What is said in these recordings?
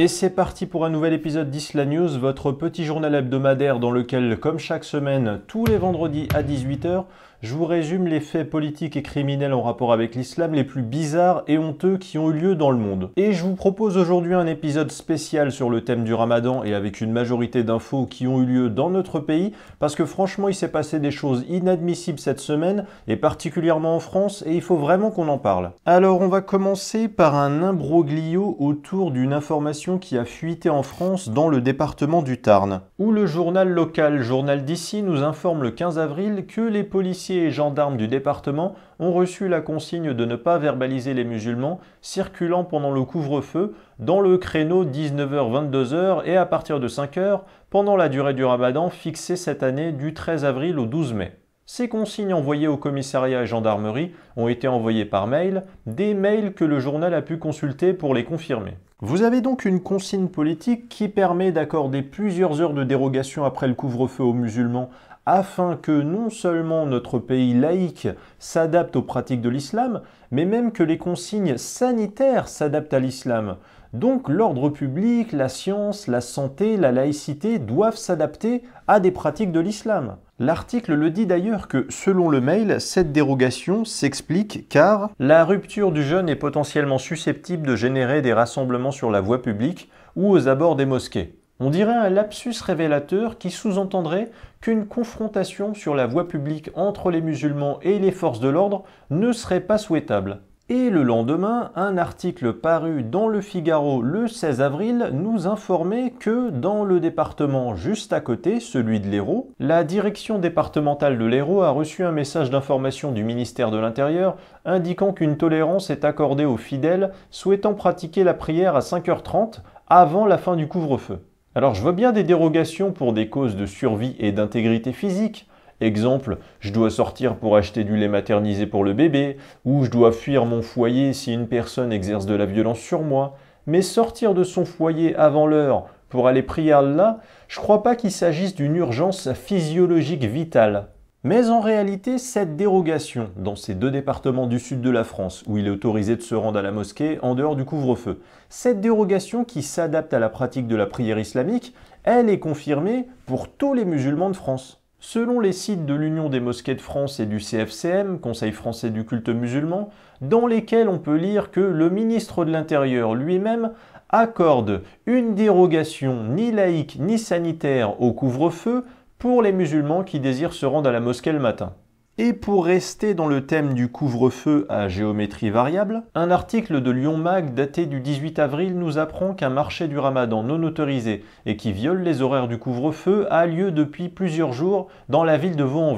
Et c'est parti pour un nouvel épisode d'Isla News, votre petit journal hebdomadaire dans lequel, comme chaque semaine, tous les vendredis à 18h, je vous résume les faits politiques et criminels en rapport avec l'islam les plus bizarres et honteux qui ont eu lieu dans le monde. Et je vous propose aujourd'hui un épisode spécial sur le thème du ramadan et avec une majorité d'infos qui ont eu lieu dans notre pays, parce que franchement il s'est passé des choses inadmissibles cette semaine, et particulièrement en France, et il faut vraiment qu'on en parle. Alors on va commencer par un imbroglio autour d'une information qui a fuité en France dans le département du Tarn, où le journal local, journal d'ici, nous informe le 15 avril que les policiers et gendarmes du département ont reçu la consigne de ne pas verbaliser les musulmans circulant pendant le couvre-feu dans le créneau 19h-22h et à partir de 5h pendant la durée du ramadan fixée cette année du 13 avril au 12 mai. Ces consignes envoyées au commissariat et gendarmerie ont été envoyées par mail, des mails que le journal a pu consulter pour les confirmer. Vous avez donc une consigne politique qui permet d'accorder plusieurs heures de dérogation après le couvre-feu aux musulmans afin que non seulement notre pays laïque s'adapte aux pratiques de l'islam, mais même que les consignes sanitaires s'adaptent à l'islam. Donc l'ordre public, la science, la santé, la laïcité doivent s'adapter à des pratiques de l'islam. L'article le dit d'ailleurs que, selon le mail, cette dérogation s'explique car la rupture du jeûne est potentiellement susceptible de générer des rassemblements sur la voie publique ou aux abords des mosquées. On dirait un lapsus révélateur qui sous-entendrait qu'une confrontation sur la voie publique entre les musulmans et les forces de l'ordre ne serait pas souhaitable. Et le lendemain, un article paru dans le Figaro le 16 avril nous informait que dans le département juste à côté, celui de l'Hérault, la direction départementale de l'Hérault a reçu un message d'information du ministère de l'Intérieur indiquant qu'une tolérance est accordée aux fidèles souhaitant pratiquer la prière à 5h30 avant la fin du couvre-feu. Alors je vois bien des dérogations pour des causes de survie et d'intégrité physique. Exemple, je dois sortir pour acheter du lait maternisé pour le bébé, ou je dois fuir mon foyer si une personne exerce de la violence sur moi. Mais sortir de son foyer avant l'heure pour aller prier Allah, je crois pas qu'il s'agisse d'une urgence physiologique vitale. Mais en réalité, cette dérogation, dans ces deux départements du sud de la France où il est autorisé de se rendre à la mosquée en dehors du couvre-feu, cette dérogation qui s'adapte à la pratique de la prière islamique, elle est confirmée pour tous les musulmans de France. Selon les sites de l'Union des mosquées de France et du CFCM, Conseil français du culte musulman, dans lesquels on peut lire que le ministre de l'Intérieur lui-même accorde une dérogation ni laïque ni sanitaire au couvre-feu pour les musulmans qui désirent se rendre à la mosquée le matin. Et pour rester dans le thème du couvre-feu à géométrie variable, un article de Lyon Mag daté du 18 avril nous apprend qu'un marché du ramadan non autorisé et qui viole les horaires du couvre-feu a lieu depuis plusieurs jours dans la ville de vaux en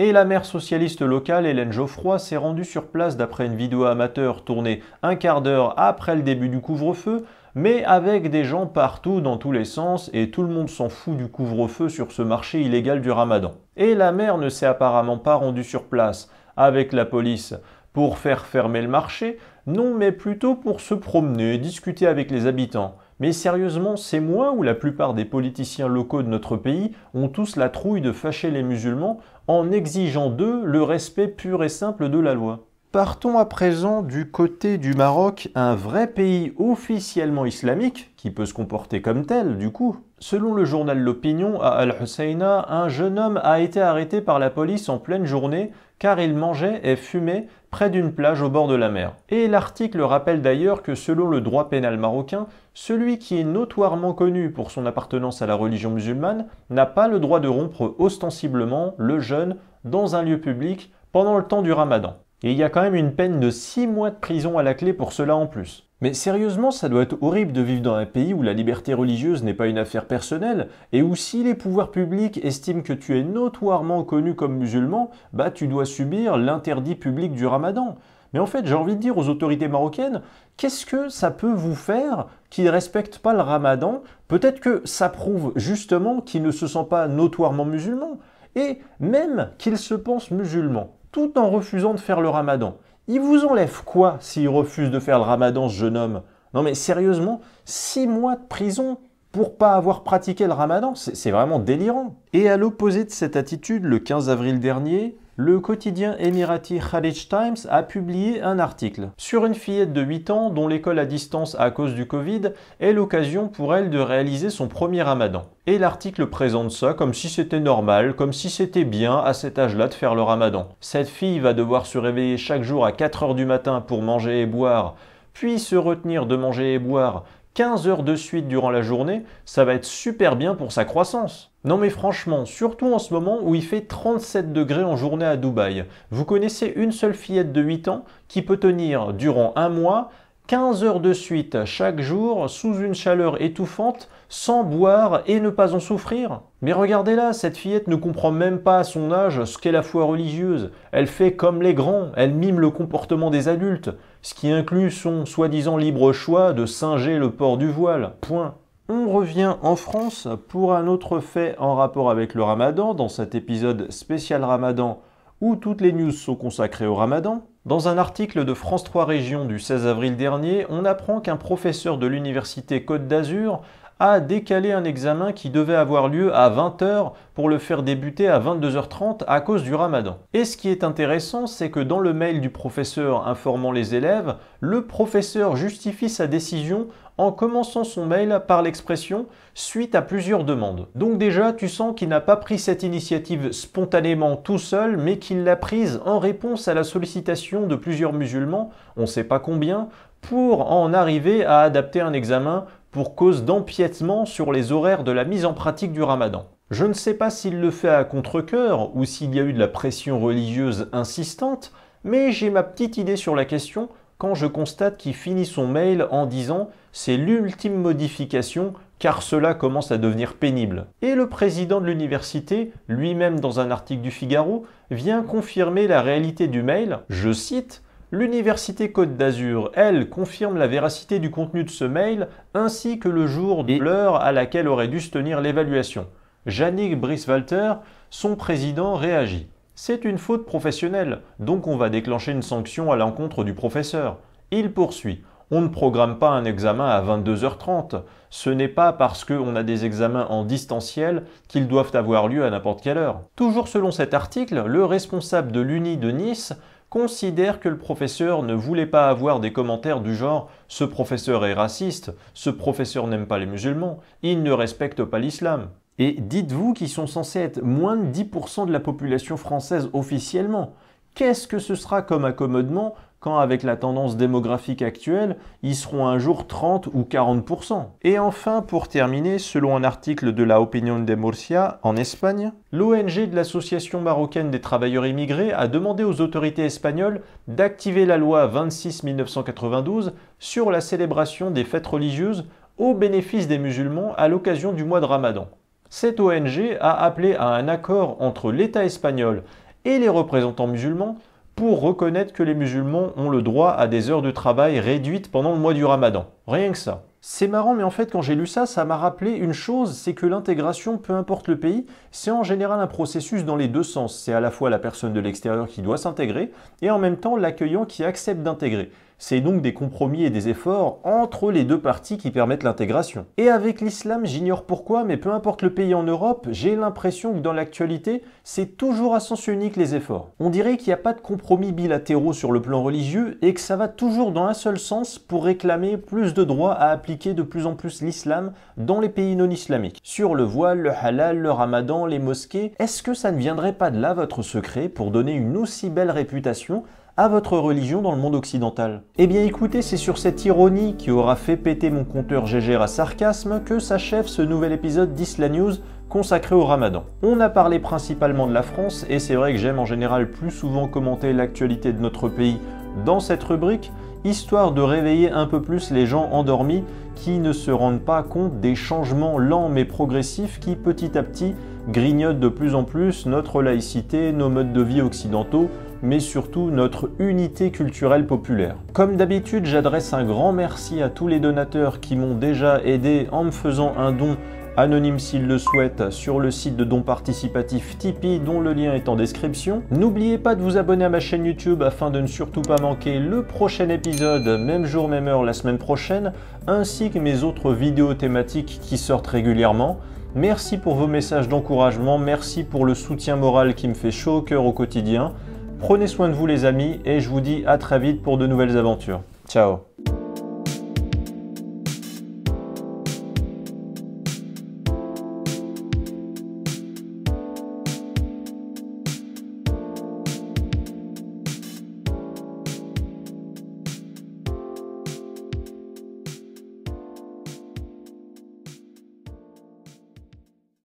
Et la maire socialiste locale Hélène Geoffroy s'est rendue sur place d'après une vidéo amateur tournée un quart d'heure après le début du couvre-feu mais avec des gens partout dans tous les sens et tout le monde s'en fout du couvre-feu sur ce marché illégal du ramadan. Et la mère ne s'est apparemment pas rendue sur place avec la police pour faire fermer le marché, non mais plutôt pour se promener et discuter avec les habitants. Mais sérieusement, c'est moi ou la plupart des politiciens locaux de notre pays ont tous la trouille de fâcher les musulmans en exigeant d'eux le respect pur et simple de la loi. Partons à présent du côté du Maroc, un vrai pays officiellement islamique, qui peut se comporter comme tel du coup. Selon le journal L'Opinion, à Al-Husseina, un jeune homme a été arrêté par la police en pleine journée car il mangeait et fumait près d'une plage au bord de la mer. Et l'article rappelle d'ailleurs que selon le droit pénal marocain, celui qui est notoirement connu pour son appartenance à la religion musulmane n'a pas le droit de rompre ostensiblement le jeûne dans un lieu public pendant le temps du ramadan. Et il y a quand même une peine de 6 mois de prison à la clé pour cela en plus. Mais sérieusement, ça doit être horrible de vivre dans un pays où la liberté religieuse n'est pas une affaire personnelle, et où si les pouvoirs publics estiment que tu es notoirement connu comme musulman, bah tu dois subir l'interdit public du ramadan. Mais en fait, j'ai envie de dire aux autorités marocaines, qu'est-ce que ça peut vous faire qu'ils ne respectent pas le ramadan Peut-être que ça prouve justement qu'ils ne se sentent pas notoirement musulmans, et même qu'ils se pensent musulmans tout en refusant de faire le ramadan. Il vous enlève quoi s'il refuse de faire le ramadan, ce jeune homme Non mais sérieusement, six mois de prison pour pas avoir pratiqué le ramadan, c'est vraiment délirant. Et à l'opposé de cette attitude, le 15 avril dernier, le quotidien Emirati Khalid Times a publié un article sur une fillette de 8 ans dont l'école à distance à cause du Covid est l'occasion pour elle de réaliser son premier ramadan. Et l'article présente ça comme si c'était normal, comme si c'était bien à cet âge-là de faire le ramadan. Cette fille va devoir se réveiller chaque jour à 4h du matin pour manger et boire, puis se retenir de manger et boire 15 heures de suite durant la journée, ça va être super bien pour sa croissance. Non mais franchement, surtout en ce moment où il fait 37 degrés en journée à Dubaï, vous connaissez une seule fillette de 8 ans qui peut tenir durant un mois 15 heures de suite chaque jour sous une chaleur étouffante sans boire et ne pas en souffrir Mais regardez là, cette fillette ne comprend même pas à son âge ce qu'est la foi religieuse. Elle fait comme les grands, elle mime le comportement des adultes ce qui inclut son soi-disant libre choix de singer le port du voile. Point. On revient en France pour un autre fait en rapport avec le ramadan dans cet épisode spécial ramadan où toutes les news sont consacrées au ramadan. Dans un article de France 3 Régions du 16 avril dernier, on apprend qu'un professeur de l'université Côte d'Azur a décalé un examen qui devait avoir lieu à 20h pour le faire débuter à 22h30 à cause du ramadan. Et ce qui est intéressant, c'est que dans le mail du professeur informant les élèves, le professeur justifie sa décision en commençant son mail par l'expression suite à plusieurs demandes. Donc déjà, tu sens qu'il n'a pas pris cette initiative spontanément tout seul, mais qu'il l'a prise en réponse à la sollicitation de plusieurs musulmans, on ne sait pas combien, pour en arriver à adapter un examen pour cause d'empiètement sur les horaires de la mise en pratique du ramadan. Je ne sais pas s'il le fait à contre-coeur ou s'il y a eu de la pression religieuse insistante, mais j'ai ma petite idée sur la question quand je constate qu'il finit son mail en disant c'est l'ultime modification car cela commence à devenir pénible. Et le président de l'université, lui-même dans un article du Figaro, vient confirmer la réalité du mail, je cite, L'Université Côte d'Azur, elle, confirme la véracité du contenu de ce mail, ainsi que le jour et l'heure à laquelle aurait dû se tenir l'évaluation. Brice-Walter, son président, réagit. C'est une faute professionnelle, donc on va déclencher une sanction à l'encontre du professeur. Il poursuit. On ne programme pas un examen à 22h30. Ce n'est pas parce qu'on a des examens en distanciel qu'ils doivent avoir lieu à n'importe quelle heure. Toujours selon cet article, le responsable de l'UNI de Nice considère que le professeur ne voulait pas avoir des commentaires du genre ce professeur est raciste, ce professeur n'aime pas les musulmans, il ne respecte pas l'islam. Et dites-vous qu'ils sont censés être moins de 10% de la population française officiellement. Qu'est-ce que ce sera comme accommodement quand, avec la tendance démographique actuelle, ils seront un jour 30 ou 40%. Et enfin, pour terminer, selon un article de la Opinion de Murcia en Espagne, l'ONG de l'Association marocaine des travailleurs immigrés a demandé aux autorités espagnoles d'activer la loi 26-1992 sur la célébration des fêtes religieuses au bénéfice des musulmans à l'occasion du mois de Ramadan cette ONG a appelé à un accord entre l'État espagnol et les représentants musulmans pour reconnaître que les musulmans ont le droit à des heures de travail réduites pendant le mois du ramadan. Rien que ça. C'est marrant, mais en fait, quand j'ai lu ça, ça m'a rappelé une chose, c'est que l'intégration, peu importe le pays, c'est en général un processus dans les deux sens. C'est à la fois la personne de l'extérieur qui doit s'intégrer, et en même temps l'accueillant qui accepte d'intégrer. C'est donc des compromis et des efforts entre les deux parties qui permettent l'intégration. Et avec l'islam, j'ignore pourquoi, mais peu importe le pays en Europe, j'ai l'impression que dans l'actualité, c'est toujours à sens unique les efforts. On dirait qu'il n'y a pas de compromis bilatéraux sur le plan religieux et que ça va toujours dans un seul sens pour réclamer plus de droits à appliquer de plus en plus l'islam dans les pays non islamiques. Sur le voile, le halal, le ramadan, les mosquées, est-ce que ça ne viendrait pas de là votre secret pour donner une aussi belle réputation à votre religion dans le monde occidental. Eh bien écoutez, c'est sur cette ironie qui aura fait péter mon compteur Gégère à sarcasme que s'achève ce nouvel épisode d'Isla News consacré au ramadan. On a parlé principalement de la France, et c'est vrai que j'aime en général plus souvent commenter l'actualité de notre pays dans cette rubrique, histoire de réveiller un peu plus les gens endormis qui ne se rendent pas compte des changements lents mais progressifs qui petit à petit grignotent de plus en plus notre laïcité, nos modes de vie occidentaux, mais surtout notre unité culturelle populaire. Comme d'habitude, j'adresse un grand merci à tous les donateurs qui m'ont déjà aidé en me faisant un don anonyme s'il le souhaite, sur le site de dons participatifs Tipeee dont le lien est en description. N'oubliez pas de vous abonner à ma chaîne YouTube afin de ne surtout pas manquer le prochain épisode, même jour, même heure la semaine prochaine, ainsi que mes autres vidéos thématiques qui sortent régulièrement. Merci pour vos messages d'encouragement, merci pour le soutien moral qui me fait chaud au cœur au quotidien. Prenez soin de vous les amis et je vous dis à très vite pour de nouvelles aventures. Ciao